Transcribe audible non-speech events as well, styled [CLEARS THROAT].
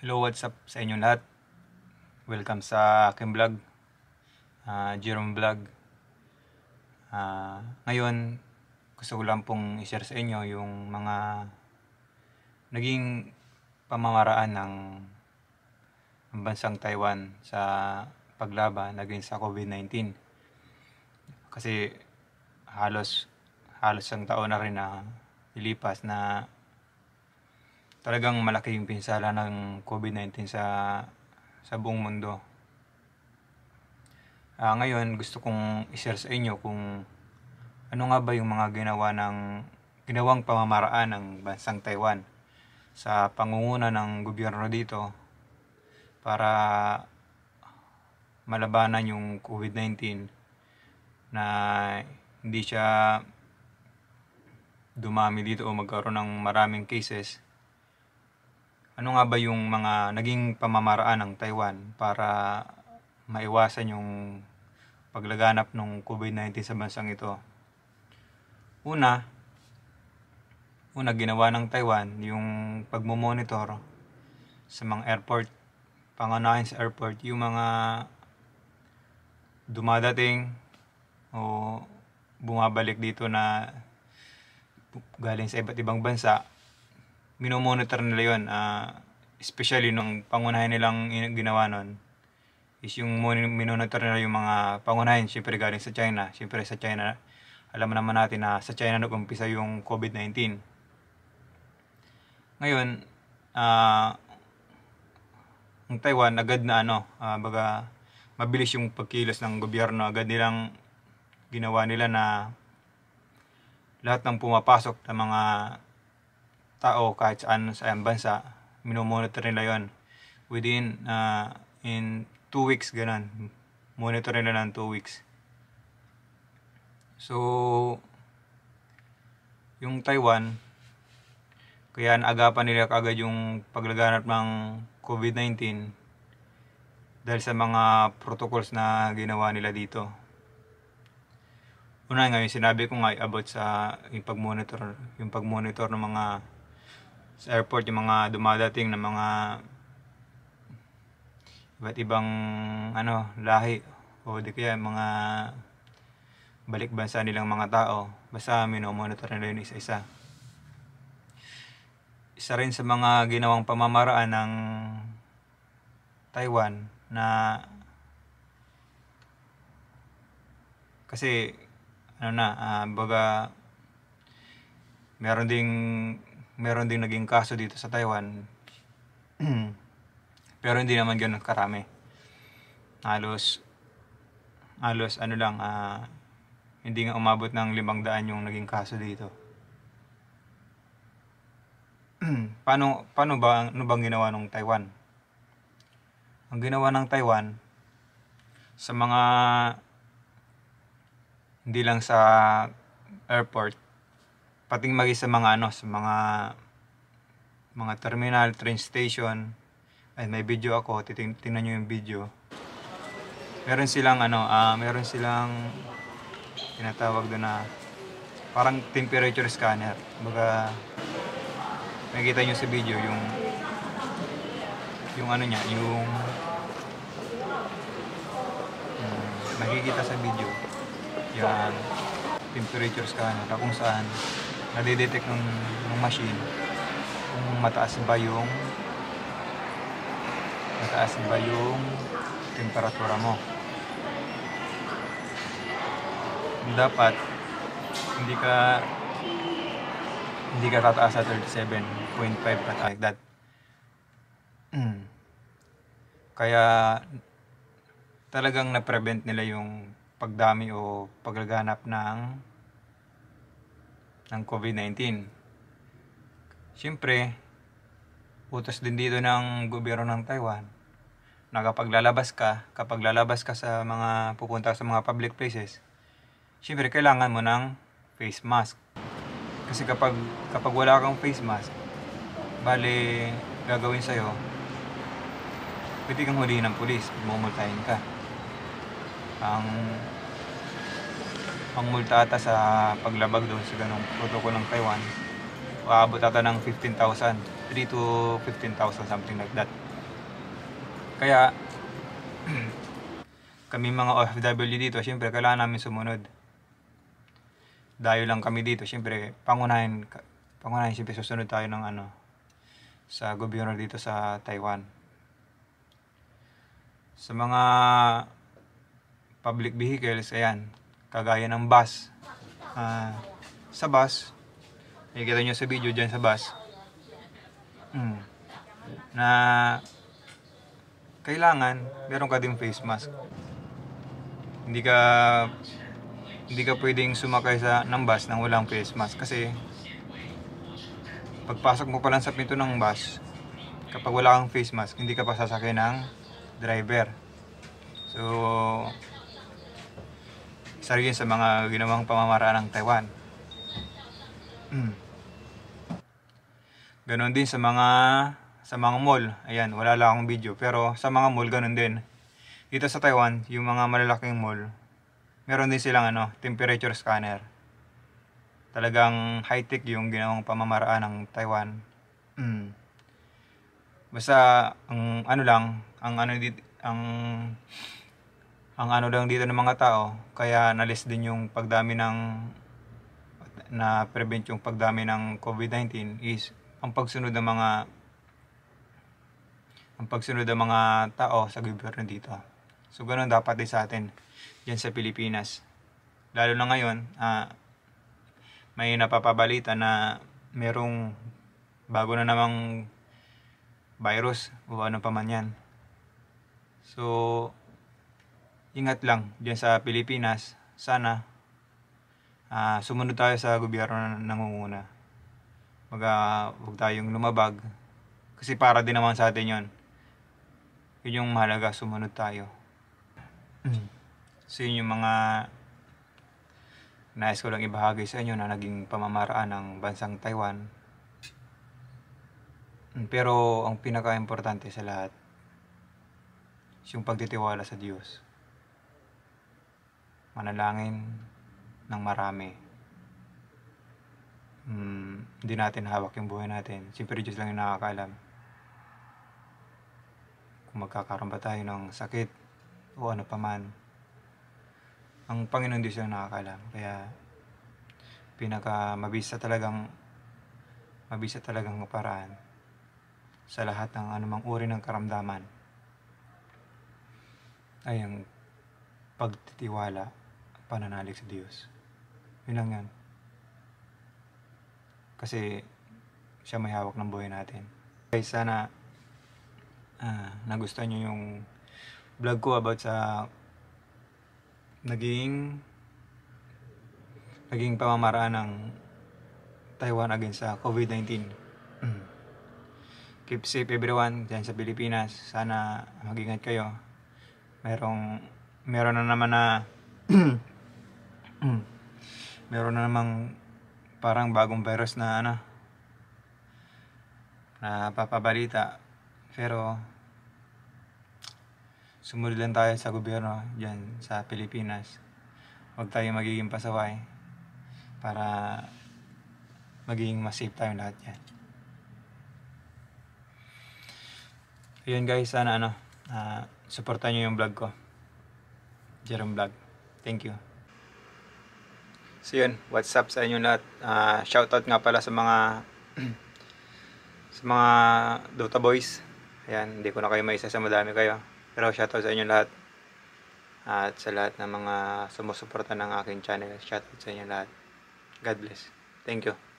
Hello, what's up sa inyong lahat? Welcome sa aking vlog, uh, Jerome Vlog. Uh, ngayon, gusto ko lang pong i-share sa inyo yung mga naging pamamaraan ng bansang Taiwan sa paglaban naging sa COVID-19. Kasi halos halos ang taon na rin na ilipas na talagang malaki yung pinsala ng COVID-19 sa sa buong mundo. Uh, ngayon, gusto kong i-share sa inyo kung ano nga ba yung mga ginawa ng ginawang pamamaraan ng bansang Taiwan sa pangunguna ng gobyerno dito para malabanan yung COVID-19 na hindi siya dumami dito o magkaroon ng maraming cases ano nga ba yung mga naging pamamaraan ng Taiwan para maiwasan yung paglaganap ng COVID-19 sa bansang ito? Una, una ginawa ng Taiwan yung pagmumonitor sa mga airport, pangunahin sa airport, yung mga dumadating o bumabalik dito na galing sa iba't ibang bansa minomonitor nila yun. Uh, especially nung pangunahin nilang ginawa nun is yung minomonitor nila yung mga pangunahin syempre galing sa China. Syempre sa China, alam naman natin na sa China nag-umpisa yung COVID-19. Ngayon, uh, ang Taiwan agad na ano, uh, baga mabilis yung pagkilos ng gobyerno agad nilang ginawa nila na lahat ng pumapasok ng mga tao kahit saan sa bansa, minomonitor nila yon within uh, in 2 weeks ganun. Monitor nila ng 2 weeks. So, yung Taiwan, kaya naagapan nila kagad yung paglaganap ng COVID-19 dahil sa mga protocols na ginawa nila dito. Una nga, yung sinabi ko nga about sa yung pag-monitor, yung pag-monitor ng mga sa airport yung mga dumadating na mga iba't ibang ano lahi o di kaya mga balik bansa nilang mga tao basta minomonitor nila yun isa-isa isa rin sa mga ginawang pamamaraan ng Taiwan na kasi ano na uh, baga meron ding meron din naging kaso dito sa Taiwan. [CLEARS THROAT] Pero hindi naman ganun karami. Halos, halos ano lang, uh, hindi nga umabot ng limang daan yung naging kaso dito. [CLEARS THROAT] paano, paano ba, ano bang ginawa ng Taiwan? Ang ginawa ng Taiwan, sa mga, hindi lang sa airport, pating magi sa mga ano sa mga mga terminal, train station. Ay may video ako, titingnan niyo yung video. Meron silang ano, uh, meron silang tinatawag doon na parang temperature scanner. Baga nakita niyo sa video yung yung ano niya, yung um, sa video yung temperature scanner kung saan nadidetect ng, ng machine kung mataas ba yung mataas ba yung temperatura mo. Dapat hindi ka hindi ka tataas sa 37.5 pataas like that. Hmm. Kaya talagang na-prevent nila yung pagdami o paglaganap ng ng COVID-19. Siyempre, utos din dito ng gobyerno ng Taiwan na kapag lalabas ka, kapag lalabas ka sa mga pupunta sa mga public places, siyempre kailangan mo ng face mask. Kasi kapag, kapag wala kang face mask, bali gagawin sa'yo, pwede kang hulihin ng pulis, mumultahin ka. Ang pangmulta ata sa paglabag doon sa ganung protocol ng Taiwan. Aabot ata ng 15,000, 3 to 15,000 something like that. Kaya [CLEARS THROAT] kami mga OFW dito, siyempre kailangan namin sumunod. Dayo lang kami dito, siyempre pangunahin pangunahin siyempre susunod tayo ng ano sa gobyerno dito sa Taiwan. Sa mga public vehicles, ayan, Kagaya ng bus. Uh, sa bus, nakikita nyo sa video dyan sa bus, mm, na kailangan meron ka ding face mask. Hindi ka hindi ka pwedeng sumakay sa ng bus nang walang face mask kasi pagpasok mo pa lang sa pinto ng bus kapag wala kang face mask hindi ka pa sasakay ng driver so isa rin sa mga ginawang pamamaraan ng Taiwan. Mm. Ganon din sa mga sa mga mall. Ayan, wala lang akong video. Pero sa mga mall, ganon din. Dito sa Taiwan, yung mga malalaking mall, meron din silang ano, temperature scanner. Talagang high-tech yung ginawang pamamaraan ng Taiwan. Mm. Basta, ang ano lang, ang ano dito, ang ang ano lang dito ng mga tao kaya nalis din yung pagdami ng na prevent yung pagdami ng COVID-19 is ang pagsunod ng mga ang pagsunod ng mga tao sa gobyerno dito. So ganoon dapat din sa atin diyan sa Pilipinas. Lalo na ngayon, uh, may napapabalita na merong bago na namang virus o ano pa man yan. So, ingat lang diyan sa Pilipinas. Sana uh, sumunod tayo sa gobyerno na nangunguna. Mag, uh, tayong lumabag. Kasi para din naman sa atin yon Yun yung mahalaga, sumunod tayo. Hmm. so yun yung mga nais ko lang ibahagi sa inyo na naging pamamaraan ng bansang Taiwan. Hmm, pero ang pinaka-importante sa lahat, yung pagtitiwala sa Diyos manalangin ng marami. Hmm, hindi natin hawak yung buhay natin. Siyempre, Diyos lang yung nakakaalam. Kung magkakaroon ba tayo ng sakit o ano paman. Ang Panginoon Diyos lang nakakaalam. Kaya, pinaka mabisa talagang mabisa talagang paraan sa lahat ng anumang uri ng karamdaman ay ang pagtitiwala at pananalig sa Diyos. Yun lang yan. Kasi siya may hawak ng buhay natin. Guys, sana uh, nagustuhan nyo yung vlog ko about sa naging naging pamamaraan ng Taiwan against sa COVID-19. Mm. Keep safe everyone dyan sa Pilipinas. Sana mag-ingat kayo. Merong meron na naman na [CLEARS THROAT] meron na namang parang bagong virus na ano na papabalita pero sumunod lang tayo sa gobyerno dyan sa Pilipinas huwag tayo magiging pasaway para maging mas safe tayo lahat yan ayun guys sana ano uh, ah, supportan nyo yung vlog ko Jerome Vlog. Thank you. So yun, what's up sa inyo lahat. Uh, shoutout nga pala sa mga [CLEARS THROAT] sa mga Dota Boys. Ayan, hindi ko na kayo maisa sa madami kayo. Pero shoutout sa inyo lahat. Uh, at sa lahat ng mga sumusuporta ng aking channel. Shoutout sa inyo lahat. God bless. Thank you.